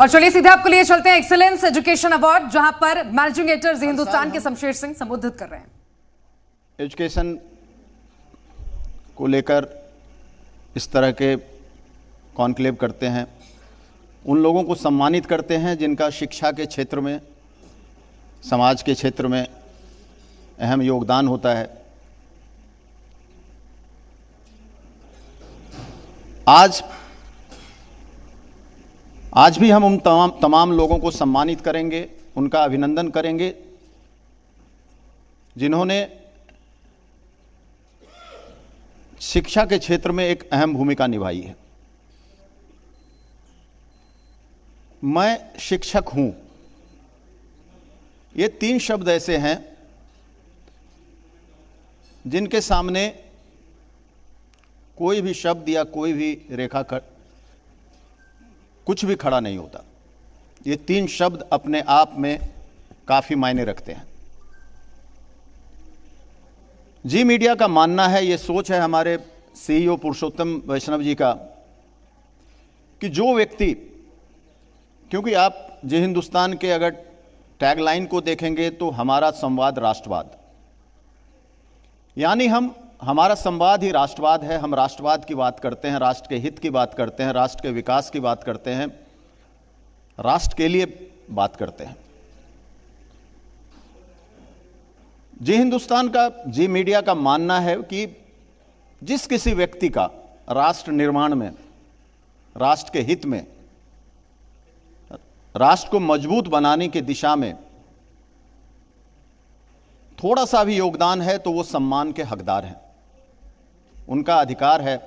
और चलिए सीधे आपको लिए चलते हैं एक्सेलेंस एजुकेशन अवार्ड जहां पर मैनेजिंग एडिटर हिंदुस्तान हाँ, के शमशेर सिंह संबोधित कर रहे हैं एजुकेशन को लेकर इस तरह के कॉन्क्लेव करते हैं उन लोगों को सम्मानित करते हैं जिनका शिक्षा के क्षेत्र में समाज के क्षेत्र में अहम योगदान होता है आज आज भी हम उन तमाम तमाम लोगों को सम्मानित करेंगे उनका अभिनंदन करेंगे जिन्होंने शिक्षा के क्षेत्र में एक अहम भूमिका निभाई है मैं शिक्षक हूं ये तीन शब्द ऐसे हैं जिनके सामने कोई भी शब्द या कोई भी रेखा कर, कुछ भी खड़ा नहीं होता ये तीन शब्द अपने आप में काफ़ी मायने रखते हैं जी मीडिया का मानना है ये सोच है हमारे सीईओ e पुरुषोत्तम वैष्णव जी का कि जो व्यक्ति क्योंकि आप जे हिंदुस्तान के अगर टैगलाइन को देखेंगे तो हमारा संवाद राष्ट्रवाद यानी हम हमारा संवाद ही राष्ट्रवाद है हम राष्ट्रवाद की बात करते हैं राष्ट्र के हित की बात करते हैं राष्ट्र के विकास की बात करते हैं राष्ट्र के लिए बात करते हैं जी हिंदुस्तान का जी मीडिया का मानना है कि जिस किसी व्यक्ति का राष्ट्र निर्माण में राष्ट्र के हित में राष्ट्र को मजबूत बनाने की दिशा में थोड़ा सा भी योगदान है तो वो सम्मान के हकदार हैं उनका अधिकार है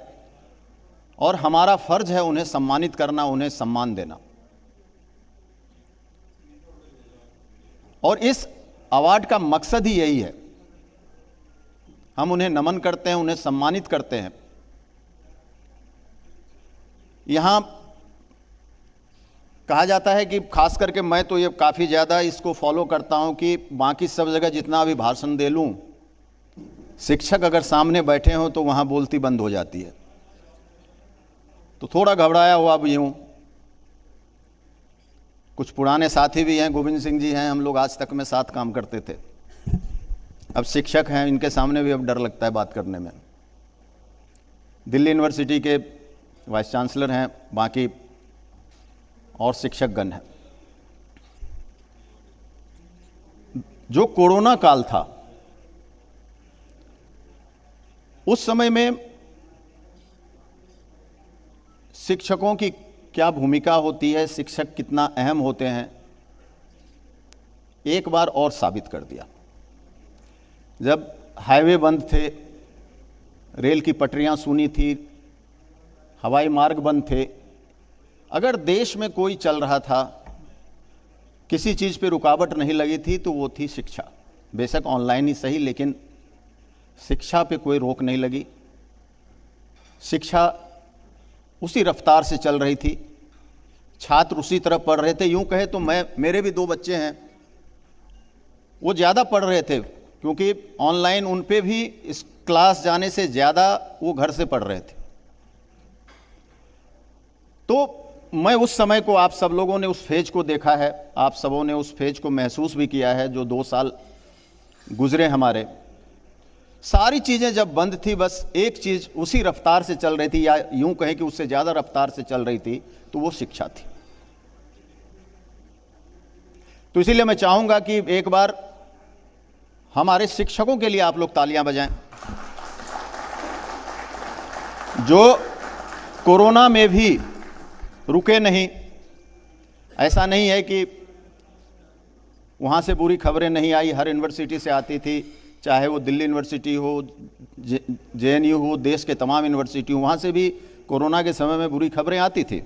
और हमारा फ़र्ज है उन्हें सम्मानित करना उन्हें सम्मान देना और इस अवार्ड का मकसद ही यही है हम उन्हें नमन करते हैं उन्हें सम्मानित करते हैं यहां कहा जाता है कि खास करके मैं तो ये काफ़ी ज़्यादा इसको फॉलो करता हूँ कि बाकी सब जगह जितना भी भाषण दे लूँ शिक्षक अगर सामने बैठे हों तो वहाँ बोलती बंद हो जाती है तो थोड़ा घबराया हुआ भी हूँ कुछ पुराने साथी भी हैं गोविंद सिंह जी हैं हम लोग आज तक में साथ काम करते थे अब शिक्षक हैं इनके सामने भी अब डर लगता है बात करने में दिल्ली यूनिवर्सिटी के वाइस चांसलर हैं बाकी और शिक्षकगण हैं जो कोरोना काल था उस समय में शिक्षकों की क्या भूमिका होती है शिक्षक कितना अहम होते हैं एक बार और साबित कर दिया जब हाईवे बंद थे रेल की पटरियां सुनी थी हवाई मार्ग बंद थे अगर देश में कोई चल रहा था किसी चीज़ पे रुकावट नहीं लगी थी तो वो थी शिक्षा बेशक ऑनलाइन ही सही लेकिन शिक्षा पे कोई रोक नहीं लगी शिक्षा उसी रफ्तार से चल रही थी छात्र उसी तरह पढ़ रहे थे यूं कहे तो मैं मेरे भी दो बच्चे हैं वो ज़्यादा पढ़ रहे थे क्योंकि ऑनलाइन उन पर भी इस क्लास जाने से ज़्यादा वो घर से पढ़ रहे थे तो मैं उस समय को आप सब लोगों ने उस फेज को देखा है आप सबों ने उस फेज को महसूस भी किया है जो दो साल गुजरे हमारे सारी चीज़ें जब बंद थी बस एक चीज़ उसी रफ्तार से चल रही थी या यूं कहें कि उससे ज़्यादा रफ्तार से चल रही थी तो वो शिक्षा थी तो इसीलिए मैं चाहूँगा कि एक बार हमारे शिक्षकों के लिए आप लोग तालियां बजाएं जो कोरोना में भी रुके नहीं ऐसा नहीं है कि वहाँ से बुरी खबरें नहीं आई हर यूनिवर्सिटी से आती थी चाहे वो दिल्ली यूनिवर्सिटी हो जे एन हो देश के तमाम यूनिवर्सिटी वहाँ से भी कोरोना के समय में बुरी खबरें आती थी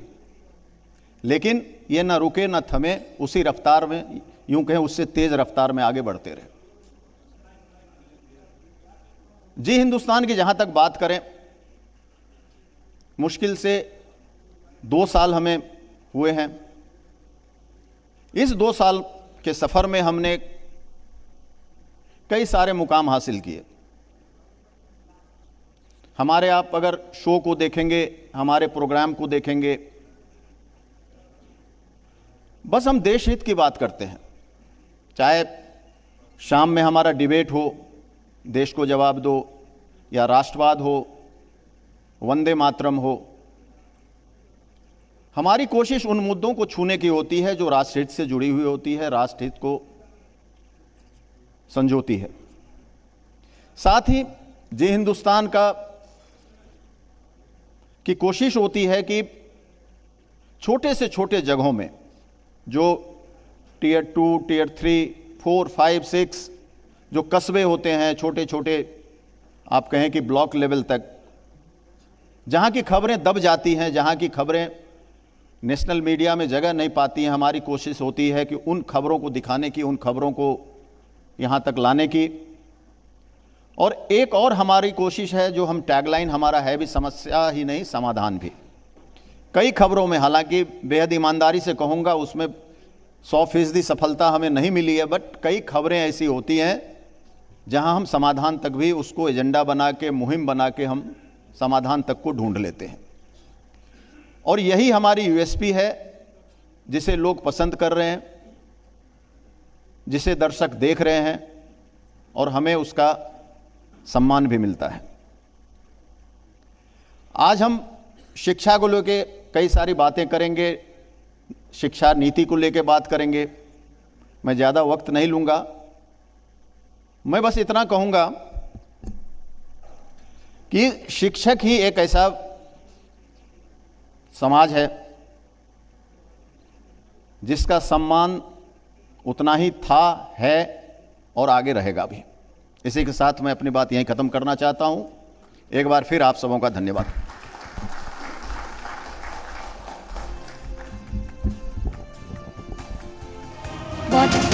लेकिन ये ना रुके ना थमे उसी रफ्तार में यूं कहें उससे तेज रफ्तार में आगे बढ़ते रहे जी हिंदुस्तान की जहां तक बात करें मुश्किल से दो साल हमें हुए हैं इस दो साल के सफ़र में हमने कई सारे मुकाम हासिल किए हमारे आप अगर शो को देखेंगे हमारे प्रोग्राम को देखेंगे बस हम देश हित की बात करते हैं चाहे शाम में हमारा डिबेट हो देश को जवाब दो या राष्ट्रवाद हो वंदे मातरम हो हमारी कोशिश उन मुद्दों को छूने की होती है जो राष्ट्रहित से जुड़ी हुई होती है राष्ट्रहित को संजोती है साथ ही जे हिंदुस्तान का की कोशिश होती है कि छोटे से छोटे जगहों में जो tier two tier three four five six जो कस्बे होते हैं छोटे छोटे आप कहें कि ब्लॉक लेवल तक जहां की खबरें दब जाती हैं जहां की खबरें नेशनल मीडिया में जगह नहीं पाती हैं हमारी कोशिश होती है कि उन खबरों को दिखाने की उन खबरों को यहाँ तक लाने की और एक और हमारी कोशिश है जो हम टैगलाइन हमारा है भी समस्या ही नहीं समाधान भी कई खबरों में हालांकि बेहद ईमानदारी से कहूँगा उसमें सौ फीसदी सफलता हमें नहीं मिली है बट कई खबरें ऐसी होती हैं जहाँ हम समाधान तक भी उसको एजेंडा बना के मुहिम बना के हम समाधान तक को ढूंढ लेते हैं और यही हमारी यूएसपी है जिसे लोग पसंद कर रहे हैं जिसे दर्शक देख रहे हैं और हमें उसका सम्मान भी मिलता है आज हम शिक्षा को लेकर कई सारी बातें करेंगे शिक्षा नीति को लेकर बात करेंगे मैं ज़्यादा वक्त नहीं लूँगा मैं बस इतना कहूँगा कि शिक्षक ही एक ऐसा समाज है जिसका सम्मान उतना ही था है और आगे रहेगा भी इसी के साथ मैं अपनी बात यहीं ख़त्म करना चाहता हूं एक बार फिर आप सबों का धन्यवाद बहुत